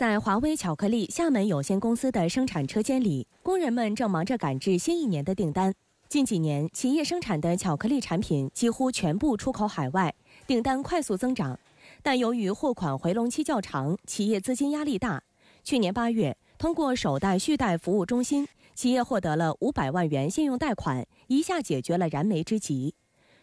在华威巧克力厦门有限公司的生产车间里，工人们正忙着赶制新一年的订单。近几年，企业生产的巧克力产品几乎全部出口海外，订单快速增长。但由于货款回笼期较长，企业资金压力大。去年八月，通过首贷续贷服务中心，企业获得了五百万元信用贷款，一下解决了燃眉之急。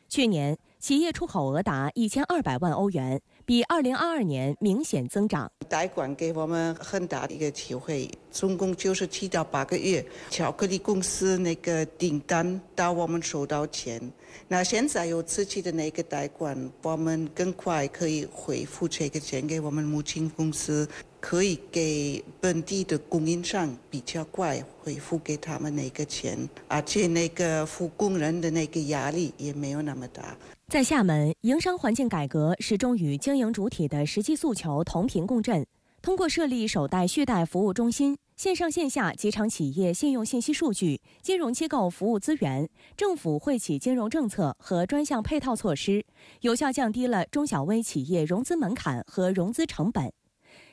去年，企业出口额达一千二百万欧元。比二零二二年明显增长。贷款给我们很大的一个体会，总共就是七到八个月。巧克力公司那个订单到我们收到钱，那现在有自己的那个贷款，我们更快可以回付这个钱给我们母亲公司。可以给本地的供应商比较快回复给他们那个钱，而且那个付工人的那个压力也没有那么大。在厦门，营商环境改革始终与经营主体的实际诉求同频共振。通过设立首贷续贷服务中心，线上线下集成企业信用信息数据、金融机构服务资源、政府惠企金融政策和专项配套措施，有效降低了中小微企业融资门槛和融资成本。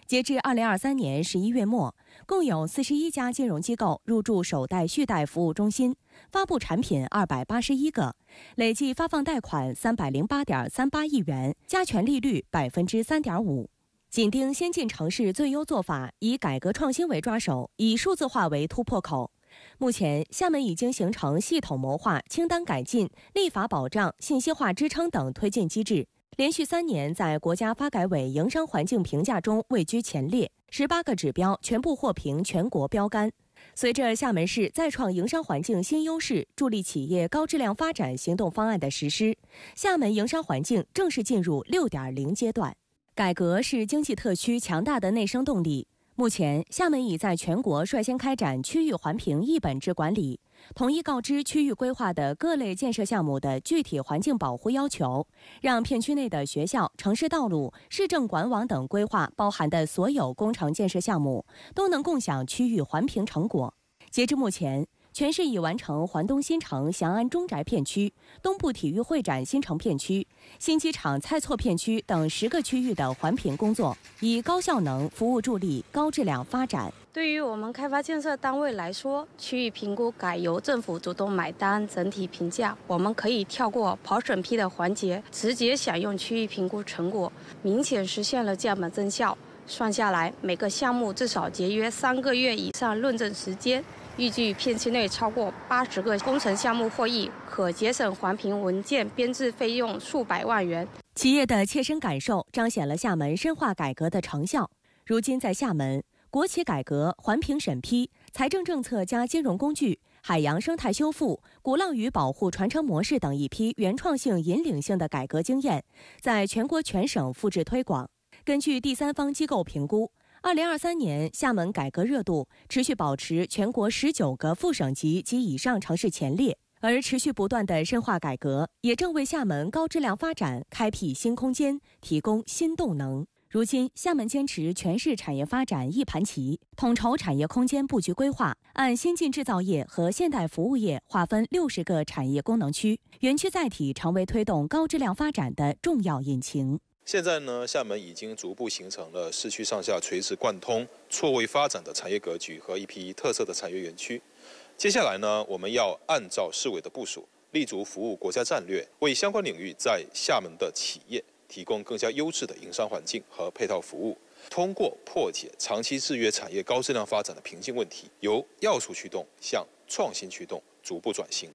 截至二零二三年十一月末，共有四十一家金融机构入驻首贷续贷服务中心，发布产品二百八十一个，累计发放贷款三百零八点三八亿元，加权利率百分之三点五。紧盯先进城市最优做法，以改革创新为抓手，以数字化为突破口。目前，厦门已经形成系统谋划、清单改进、立法保障、信息化支撑等推进机制。连续三年在国家发改委营商环境评价中位居前列，十八个指标全部获评全国标杆。随着厦门市再创营商环境新优势，助力企业高质量发展行动方案的实施，厦门营商环境正式进入六点零阶段。改革是经济特区强大的内生动力。目前，厦门已在全国率先开展区域环评一本制管理，统一告知区域规划的各类建设项目的具体环境保护要求，让片区内的学校、城市道路、市政管网等规划包含的所有工程建设项目都能共享区域环评成果。截至目前。全市已完成环东新城、祥安中宅片区、东部体育会展新城片区、新机场菜错片区等十个区域的环评工作，以高效能服务助力高质量发展。对于我们开发建设单位来说，区域评估改由政府主动买单，整体评价我们可以跳过跑审批的环节，直接享用区域评估成果，明显实现了降本增效。算下来，每个项目至少节约三个月以上论证时间，预计片区内超过八十个工程项目获益，可节省环评文件编制费用数百万元。企业的切身感受彰显了厦门深化改革的成效。如今，在厦门，国企改革、环评审批、财政政策加金融工具、海洋生态修复、鼓浪屿保护传承模式等一批原创性、引领性的改革经验，在全国、全省复制推广。根据第三方机构评估，二零二三年厦门改革热度持续保持全国十九个副省级及以上城市前列，而持续不断的深化改革也正为厦门高质量发展开辟新空间、提供新动能。如今，厦门坚持全市产业发展一盘棋，统筹产业空间布局规划，按先进制造业和现代服务业划分六十个产业功能区，园区载体成为推动高质量发展的重要引擎。现在呢，厦门已经逐步形成了市区上下垂直贯通、错位发展的产业格局和一批特色的产业园区。接下来呢，我们要按照市委的部署，立足服务国家战略，为相关领域在厦门的企业提供更加优质的营商环境和配套服务。通过破解长期制约产业高质量发展的瓶颈问题，由要素驱动向创新驱动逐步转型。